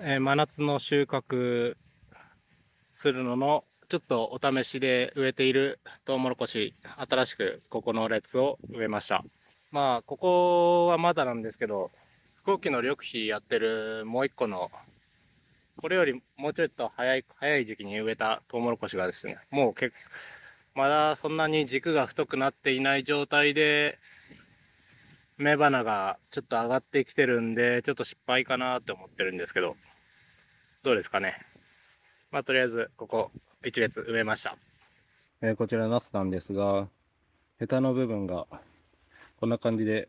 え真夏の収穫するののちょっとお試しで植えているトウモロコシ新しくここの列を植えましたまあここはまだなんですけど飛行機の緑肥やってるもう一個のこれよりもうちょっと早い早い時期に植えたトウモロコシがですねもうけまだそんなに軸が太くなっていない状態で雌花がちょっと上がってきてるんでちょっと失敗かなって思ってるんですけどどうですかね。まあ、とりあえず、ここ、一列埋めました。えー、こちら、ナスなんですが、ヘタの部分が、こんな感じで、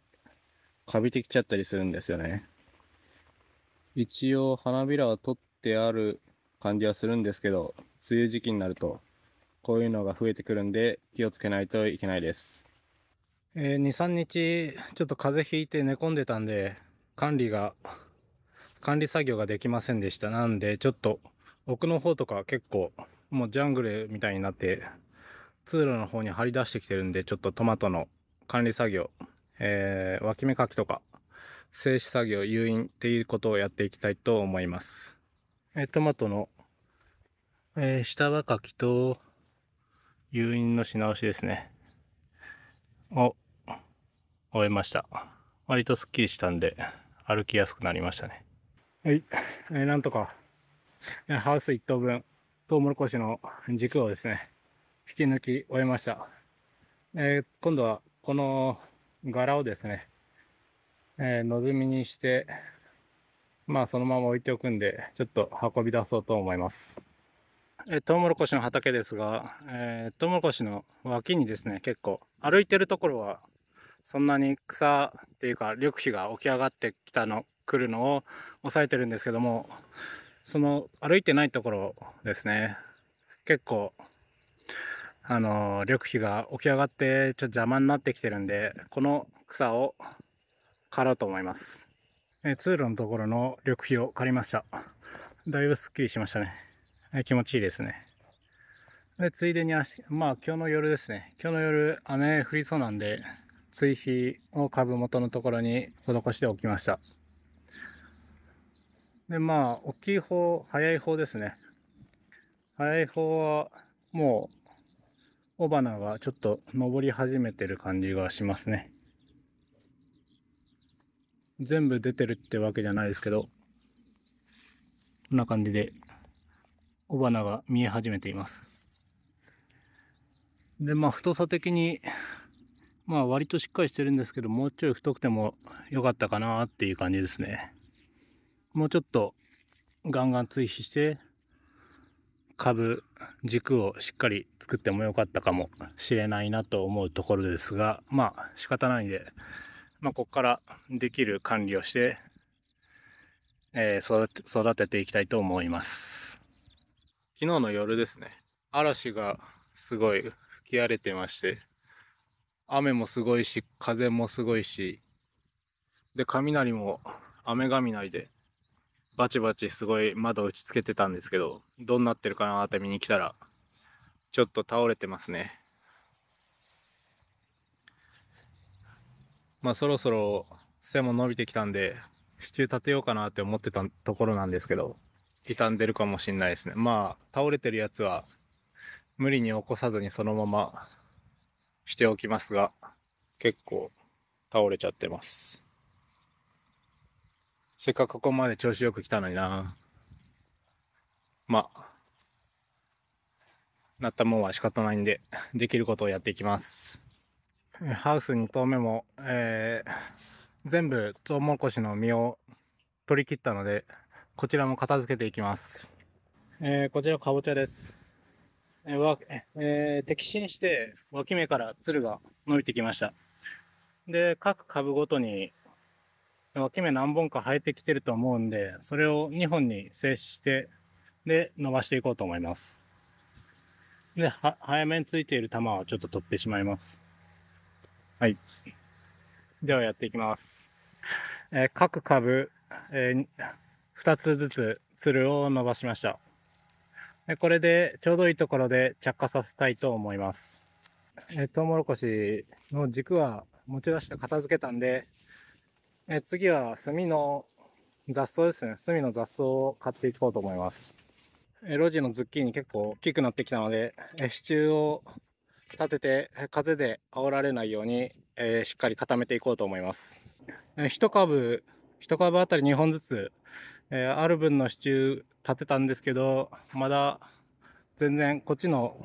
かびてきちゃったりするんですよね。一応、花びらは取ってある感じはするんですけど、梅雨時期になると、こういうのが増えてくるんで、気をつけないといけないです。えー、2、3日、ちょっと風邪ひいて寝込んでたんで、管理が管理作業ができませんでした。なんで、ちょっと、奥の方とか結構、もうジャングルみたいになって、通路の方に張り出してきてるんで、ちょっとトマトの管理作業、えー、脇芽かきとか、静止作業、誘引っていうことをやっていきたいと思います。えー、トマトの、えー、下葉かきと、誘引のし直しですね。を、終えました。割とスッキリしたんで、歩きやすくなりましたね。はい。えー、なんとか、ハウス1棟分、トウモロコシの軸をですね、引き抜き終えました。えー、今度は、この柄をですね、えー、のぞみにして、まあ、そのまま置いておくんで、ちょっと運び出そうと思います。えー、トウモロコシの畑ですが、えー、トウモロコシの脇にですね、結構、歩いてるところは、そんなに草っていうか、緑肥が起き上がってきたの来るのを抑えてるんですけどもその歩いてないところですね結構あの緑肥が起き上がってちょっと邪魔になってきてるんでこの草を刈ろうと思いますえ通路のところの緑肥を刈りましただいぶすっきりしましたねえ気持ちいいですねでついでに足まあ今日の夜ですね今日の夜雨降りそうなんで追肥を株元のところに施しておきましたで、まあ、大きい方、早い方ですね。早い方は、もう、雄花がちょっと登り始めてる感じがしますね。全部出てるってわけじゃないですけど、こんな感じで、雄花が見え始めています。で、まあ、太さ的に、まあ、割としっかりしてるんですけど、もうちょい太くても良かったかなっていう感じですね。もうちょっとガンガン追肥して株軸をしっかり作ってもよかったかもしれないなと思うところですがまあ仕方ないんで、まあ、ここからできる管理をして、えー、育て育てていきたいと思います昨日の夜ですね嵐がすごい吹き荒れてまして雨もすごいし風もすごいしで雷も雨雷でバチバチすごい窓打ちつけてたんですけど、どうなってるかなって見に来たら、ちょっと倒れてますね。まあそろそろ背も伸びてきたんで、支柱立てようかなって思ってたところなんですけど、傷んでるかもしんないですね。まあ倒れてるやつは無理に起こさずにそのまましておきますが、結構倒れちゃってます。せっかくここまで調子よく来たのにな。まあ、なったもんは仕方ないんで、できることをやっていきます。ハウス2棟目も、えー、全部トウモロコシの実を取り切ったので、こちらも片付けていきます。えー、こちらかぼちゃです。えー、わえー、摘心して脇芽からつるが伸びてきました。で、各株ごとに脇芽何本か生えてきてると思うんで、それを2本に接して、で、伸ばしていこうと思います。で、早めについている玉はちょっと取ってしまいます。はい。ではやっていきます。えー、各株、えー、2つずつつるを伸ばしました。でこれでちょうどいいところで着火させたいと思います。えー、トウモロコシの軸は持ち出して片付けたんで、え次は炭の雑草ですね。炭の雑草を買っていこうと思います。え路地のズッキーニ結構大きくなってきたので、え支柱を立てて風で煽られないように、えー、しっかり固めていこうと思います。え1株、1株あたり2本ずつ、えー、ある分の支柱立てたんですけど、まだ全然こっちの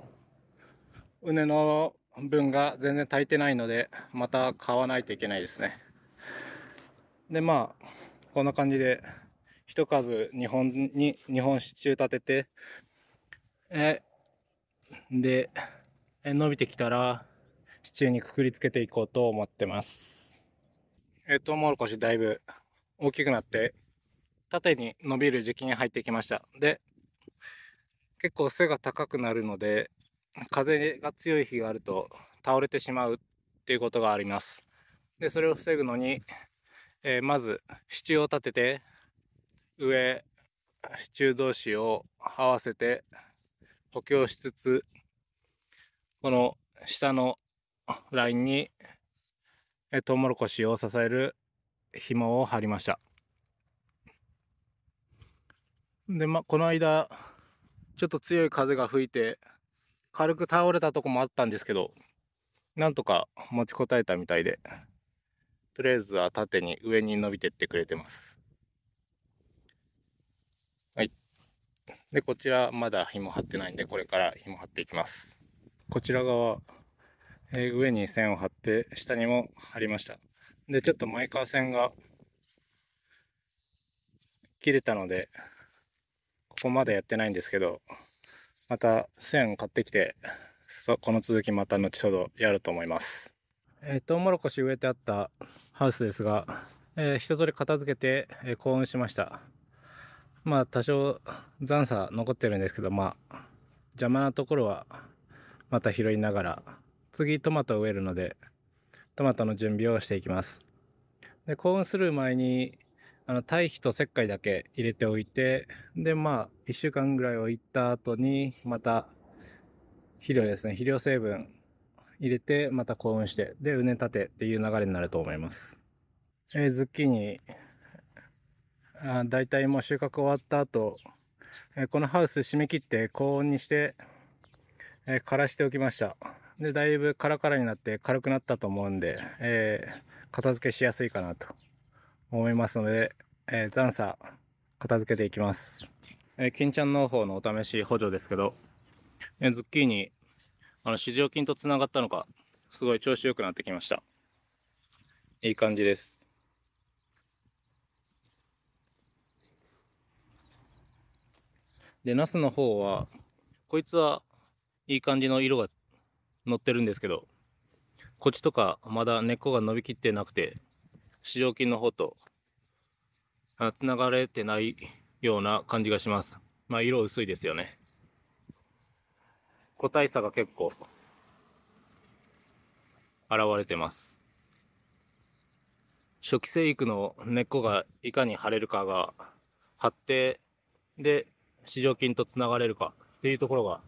畝の分が全然足りてないので、また買わないといけないですね。でまあこんな感じで一株2本に日本支柱立ててえで伸びてきたら支柱にくくりつけていこうと思ってますえトウモロコシだいぶ大きくなって縦に伸びる時期に入ってきましたで結構背が高くなるので風が強い日があると倒れてしまうっていうことがありますでそれを防ぐのにえー、まず支柱を立てて上支柱同士を合わせて補強しつつこの下のラインに、えトウモロコシを支える紐を張りましたでまあこの間ちょっと強い風が吹いて軽く倒れたとこもあったんですけどなんとか持ちこたえたみたいでとりあえずは縦に上に伸びてってくれてます。はい。で、こちらまだ紐張ってないんで、これから紐張っていきます。こちら側、えー、上に線を張って、下にも張りました。で、ちょっとマイカー線が切れたので、ここまでやってないんですけど、また線買ってきて、そこの続きまた後ほどやると思います。えー、トウモロコシ植えてあったハウスですが、えー、一通り片付けて、えー、幸運しました。まあ、多少残差残ってるんですけど、まあ、邪魔なところはまた拾いながら、次トマトを植えるので、トマトの準備をしていきます。で、幸運する前に、あの、堆肥と石灰だけ入れておいて、で、まあ、一週間ぐらい置いた後に、また、肥料ですね、肥料成分入れて、また高温して、で、うね立てっていう流れになると思います。えー、ズッキーニ、あ大体もう収穫終わった後、えー、このハウス締め切って高温にして、えー、枯らしておきました。で、だいぶカラカラになって軽くなったと思うんで、えー、片付けしやすいかなと思いますので、えー、残差片付けていきます。えー、金ちゃん農法のお試し補助ですけど、えー、ズッキーニあの、市場金とつながったのか、すごい調子良くなってきました。いい感じです。で、ナスの方は、こいつはいい感じの色が乗ってるんですけど、こっちとかまだ根っこが伸びきってなくて、市場金の方とつながれてないような感じがします。まあ色薄いですよね。個体差が結構現れてます。初期生育の根っこがいかに腫れるかが発てで市場菌とつながれるかっていうところが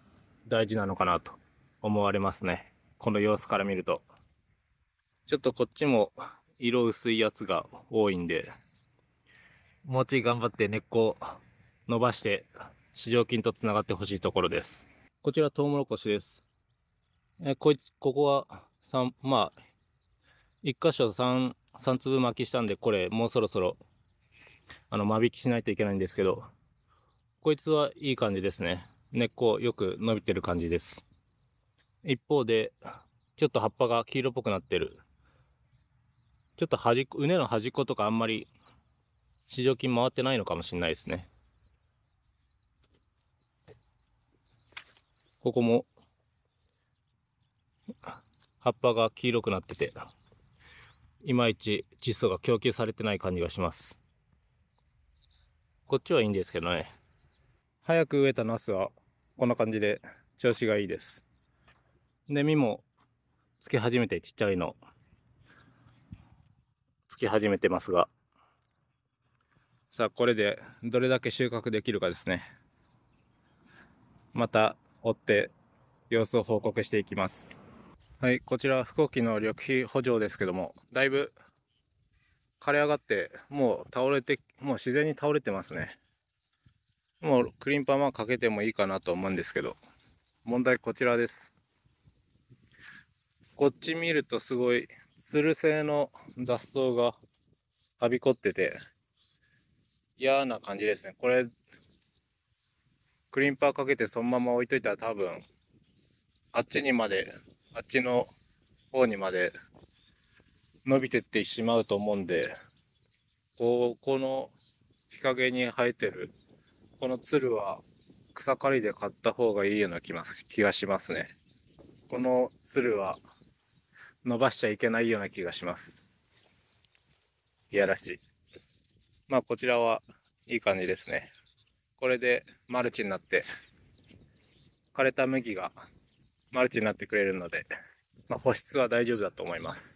大事なのかなと思われますね。この様子から見ると。ちょっとこっちも色薄いやつが多いんで、もうちょい頑張って根っこを伸ばして市場菌とつながってほしいところです。こちらトウモロコシです。えー、こいつ、ここは3、まあ、1箇所3、3粒巻きしたんで、これ、もうそろそろ、あの、間引きしないといけないんですけど、こいつはいい感じですね。根っこよく伸びてる感じです。一方で、ちょっと葉っぱが黄色っぽくなってる。ちょっと端っこ、畝の端っことかあんまり、市場金回ってないのかもしれないですね。ここも葉っぱが黄色くなってて、いまいち窒素が供給されてない感じがします。こっちはいいんですけどね。早く植えたナスはこんな感じで調子がいいです。で、実もつき始めてちっちゃいのつき始めてますが。さあ、これでどれだけ収穫できるかですね。また追って様子を報告していきます。はい、こちら、飛行機の緑肥補助ですけども、だいぶ枯れ上がって、もう倒れて、もう自然に倒れてますね。もうクリーンパマかけてもいいかなと思うんですけど、問題こちらです。こっち見るとすごい、つる性の雑草がはびこってて、嫌な感じですね。これ、クリンパーかけてそのまま置いといたら多分、あっちにまで、あっちの方にまで伸びてってしまうと思うんで、ここの日陰に生えてる、このつるは草刈りで買った方がいいような気がしますね。このつるは伸ばしちゃいけないような気がします。いやらしい。まあこちらはいい感じですね。これでマルチになって、枯れた麦がマルチになってくれるので、まあ、保湿は大丈夫だと思います。